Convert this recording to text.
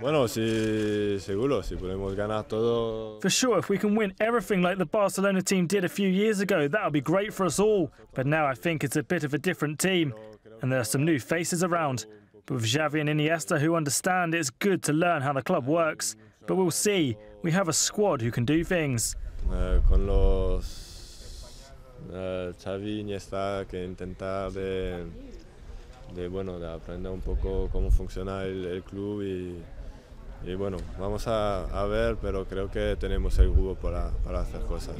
Bueno, sí, seguro, si podemos ganar todo. For sure, if we can win everything like the Barcelona team did a few years ago, that'll be great for us all. But now I think it's a bit of a different team, and there are some new faces around. But with Xavi and Iniesta who understand, it's good to learn how the club works. But we'll see. We have a squad who can do things. Uh, con los uh, Xavi Iniesta que intentar de, de bueno de aprender un poco cómo funciona el, el club y y bueno, vamos a, ver, pero creo que tenemos el grupo para hacer cosas.